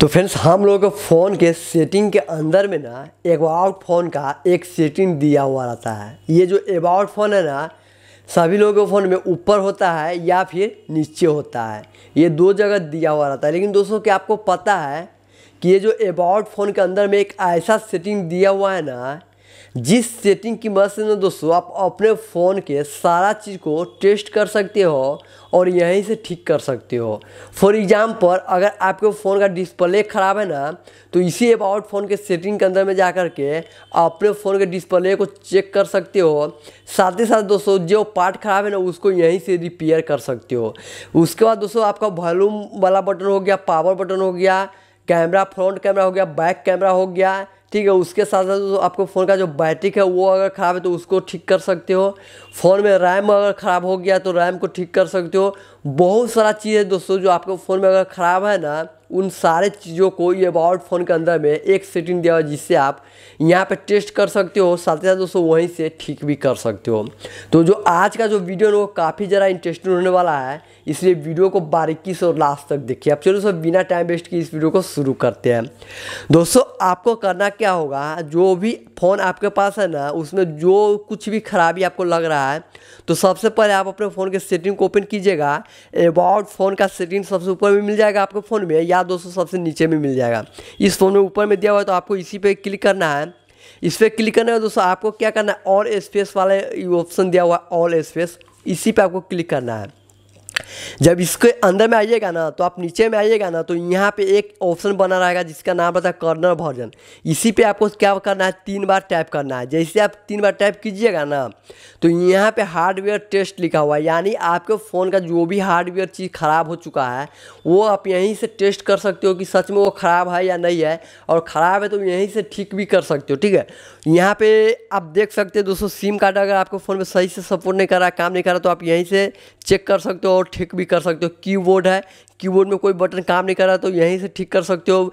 तो फ्रेंड्स हम लोग फ़ोन के सेटिंग के अंदर में ना एबाउट फ़ोन का एक सेटिंग दिया हुआ रहता है ये जो एबाउट फ़ोन है ना सभी लोगों के फ़ोन में ऊपर होता है या फिर नीचे होता है ये दो जगह दिया हुआ रहता है लेकिन दोस्तों क्या आपको पता है कि ये जो एबाउट फ़ोन के अंदर में एक ऐसा सेटिंग दिया हुआ है ना जिस सेटिंग की मदद से ना दोस्तों आप अपने फ़ोन के सारा चीज़ को टेस्ट कर सकते हो और यहीं से ठीक कर सकते हो फॉर एग्ज़ाम्पल अगर आपके फ़ोन का डिस्प्ले ख़राब है ना तो इसी अबाउट फ़ोन के सेटिंग के अंदर में जा कर के अपने फ़ोन के डिस्प्ले को चेक कर सकते हो साथ ही साथ दोस्तों जो पार्ट ख़राब है ना उसको यहीं से रिपेयर कर सकते हो उसके बाद दोस्तों आपका वॉल्यूम वाला बटन हो गया पावर बटन हो गया कैमरा फ्रंट कैमरा हो गया बैक कैमरा हो गया ठीक है उसके साथ साथ तो आपको फ़ोन का जो बैटरी है वो अगर ख़राब है तो उसको ठीक कर सकते हो फ़ोन में रैम अगर ख़राब हो गया तो रैम को ठीक कर सकते हो बहुत सारा चीज़ है दोस्तों जो आपके फ़ोन में अगर ख़राब है ना उन सारे चीज़ों को ये अबाउट फ़ोन के अंदर में एक सेटिंग दिया हुआ जिससे आप यहाँ पे टेस्ट कर सकते हो साथ ही साथ दोस्तों वहीं से ठीक भी कर सकते हो तो जो आज का जो वीडियो है वो काफ़ी ज़रा इंटरेस्टिंग होने वाला है इसलिए वीडियो को बारीकी से और लास्ट तक देखिए अब चलो सब बिना टाइम वेस्ट किए इस वीडियो को शुरू करते हैं दोस्तों आपको करना क्या होगा जो भी फ़ोन आपके पास है ना उसमें जो कुछ भी खराबी आपको लग रहा है तो सबसे पहले आप अपने फ़ोन के सेटिंग को ओपन कीजिएगा अबाउट फ़ोन का सेटिंग सबसे ऊपर में मिल जाएगा आपके फ़ोन में या दोस्तों सबसे नीचे में मिल जाएगा इस फ़ोन में ऊपर में दिया हुआ है तो आपको इसी पर क्लिक करना है इस पर क्लिक करने है दोस्तों आपको क्या करना है ऑल स्पेस वाला ऑप्शन दिया हुआ है ऑल स्पेस इसी पे आपको क्लिक करना है जब इसके अंदर में आइएगा ना तो आप नीचे में आइएगा ना तो यहाँ पे एक ऑप्शन बना रहेगा जिसका नाम रहता है कर्नर वर्जन इसी पे आपको क्या करना है तीन बार टाइप करना है जैसे आप तीन बार टाइप कीजिएगा ना तो यहाँ पे हार्डवेयर टेस्ट लिखा हुआ है यानी आपके फ़ोन का जो भी हार्डवेयर चीज़ ख़राब हो चुका है वो आप यहीं से टेस्ट कर सकते हो कि सच में वो ख़राब है या नहीं है और ख़राब है तो यहीं से ठीक भी कर सकते हो ठीक है यहाँ पर आप देख सकते हो दोस्तों सिम कार्ड अगर आपके फ़ोन में सही से सपोर्ट नहीं कर रहा काम नहीं कर रहा तो आप यहीं से चेक कर सकते हो और ठीक भी कर सकते हो कीबोर्ड है कीबोर्ड में कोई बटन काम नहीं कर रहा तो यहीं से ठीक कर सकते हो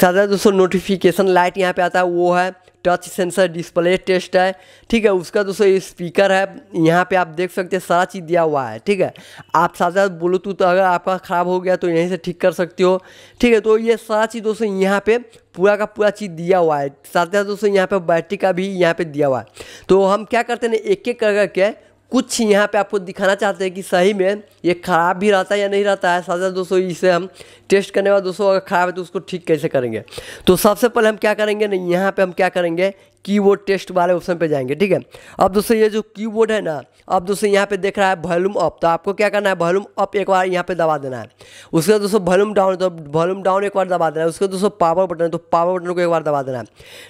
सदा दोस्तों नोटिफिकेशन लाइट यहाँ पे आता है वो है टच सेंसर डिस्प्ले टेस्ट है ठीक है उसका दोस्तों स्पीकर है यहाँ पे आप देख सकते हैं सारा चीज़ दिया हुआ है ठीक है आप साझा ब्लूटूथ अगर आपका ख़राब हो गया तो यहीं से ठीक कर सकते हो ठीक है तो ये सारा चीज़ दोस्तों यहाँ पे पूरा का पूरा चीज़ दिया हुआ है साथ ही दोस्तों यहाँ पे बैटरी का भी यहाँ पे दिया हुआ है तो हम क्या करते हैं एक एक करके कुछ यहाँ पे आपको दिखाना चाहते हैं कि सही में ये ख़राब भी रहता है या नहीं रहता है साथ दोस्तों इसे हम टेस्ट करने वाले दोस्तों अगर ख़राब है तो उसको ठीक कैसे करेंगे तो सबसे पहले हम क्या करेंगे नहीं यहाँ पे हम क्या करेंगे कीबोर्ड टेस्ट वाले ऑप्शन पे जाएंगे ठीक है अब दोस्तों ये जो कीबोर्ड है ना अब दोस्तों यहाँ पे देख रहा है वॉल्यूम अप तो आपको क्या करना है वॉल्यूम अप एक बार यहाँ पे दबा देना है उसके बाद दोस्तों वॉल्यूम डाउन तो वॉल्यूम डाउन एक बार दबा देना है उसके बाद दोस्तों पावर बटन है तो पावर बटन को एक बार दबा देना है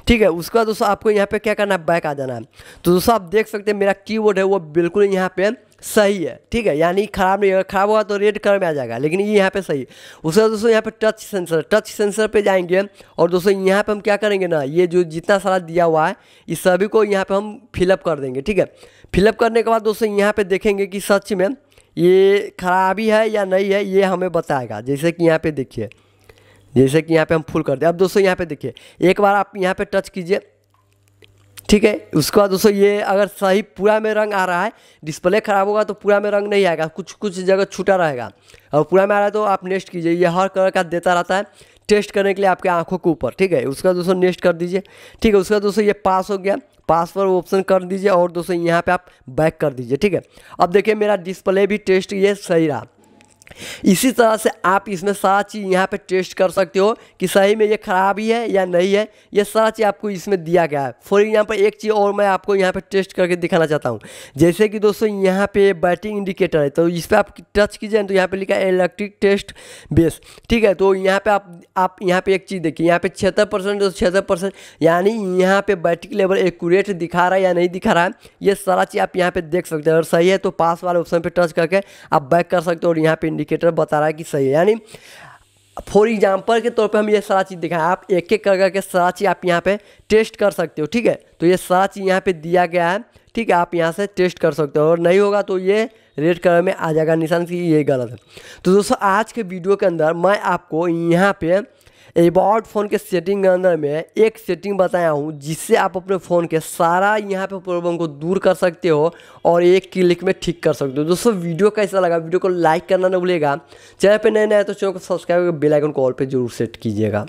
ठीक है उसके बाद दोस्तों आपको यहाँ पे क्या करना है बैक आ जाना है तो दोस्तों आप देख सकते हैं मेरा की है वो बिल्कुल यहाँ पे सही है ठीक है यानी खराब नहीं होगा खराब होगा तो रेड कलर में आ जाएगा लेकिन ये यहाँ पे सही है उसके बाद दोस्तों यहाँ पे टच सेंसर टच सेंसर पे जाएंगे और दोस्तों यहाँ पे हम क्या करेंगे ना ये जो जितना सारा दिया हुआ है इस सभी को यहाँ पे हम फिलअप कर देंगे ठीक है फिलअप करने के बाद दोस्तों यहाँ पर देखेंगे कि सच में ये खराबी है या नहीं है ये हमें बताएगा जैसे कि यहाँ पर देखिए जैसे कि यहाँ पर हम फुल कर दें अब दोस्तों यहाँ पर देखिए एक बार आप यहाँ पर टच कीजिए ठीक है उसके बाद दोस्तों ये अगर सही पूरा में रंग आ रहा है डिस्प्ले ख़राब होगा तो पूरा में रंग नहीं आएगा कुछ कुछ जगह छूटा रहेगा और पूरा में आ रहा है तो आप नेक्स्ट कीजिए ये हर कलर का देता रहता है टेस्ट करने के लिए आपके आंखों के ऊपर ठीक है उसका दोस्तों नेक्स्ट कर दीजिए ठीक है उसका दोस्तों ये पास हो गया पास पर ऑप्शन कर दीजिए और दोस्तों यहाँ पे आप बैक कर दीजिए ठीक है अब देखिए मेरा डिस्प्ले भी टेस्ट ये सही रहा इसी तरह से आप इसमें सारा चीज़ यहाँ पे टेस्ट कर सकते हो कि सही में ये खराबी है या नहीं है ये सारा चीज़ आपको इसमें दिया गया है फॉर एग्जाम्पल एक चीज़ और मैं आपको यहाँ पे टेस्ट करके दिखाना चाहता हूँ जैसे कि दोस्तों यहाँ पे बैटिंग इंडिकेटर है तो इस पर आप टच कीजिए तो यहाँ पे लिखा है इलेक्ट्रिक टेस्ट बेस ठीक है तो यहाँ पे आप आप यहाँ पे एक चीज़ देखिए यहाँ पे छिहत्तर परसेंट छिहत्तर परसेंट यानी यहाँ पे बैटिंग लेवल एक्यूरेट दिखा रहा है या नहीं दिखा रहा है ये सारा चीज़ आप यहाँ पे देख सकते हैं अगर सही है तो पास वाले ऑप्शन पर टच करके आप बैक कर सकते हो और यहाँ पे इंडिकेटर बता रहा है कि सही है यानी फॉर एग्जाम्पल के तौर पे हम ये सारा चीज़ दिखाएं आप एक एक कर करके सारा चीज़ आप यहाँ पे टेस्ट कर सकते हो ठीक है तो ये सारा चीज़ यहाँ पे दिया गया है ठीक है आप यहाँ से टेस्ट कर सकते हो और नहीं होगा तो ये रेड कलर में आ जाएगा निशान कि ये गलत है तो दोस्तों आज के वीडियो के अंदर मैं आपको यहाँ पर अबाउट फ़ोन के सेटिंग के अंदर में एक सेटिंग बताया हूँ जिससे आप अपने फ़ोन के सारा यहाँ पे प्रॉब्लम को दूर कर सकते हो और एक क्लिक में ठीक कर सकते हो दोस्तों वीडियो कैसा लगा वीडियो को लाइक करना ना भूलेगा चैनल पे नए नए तो चैनल को सब्सक्राइब करके बेलाइकन को ऑल पर जरूर सेट कीजिएगा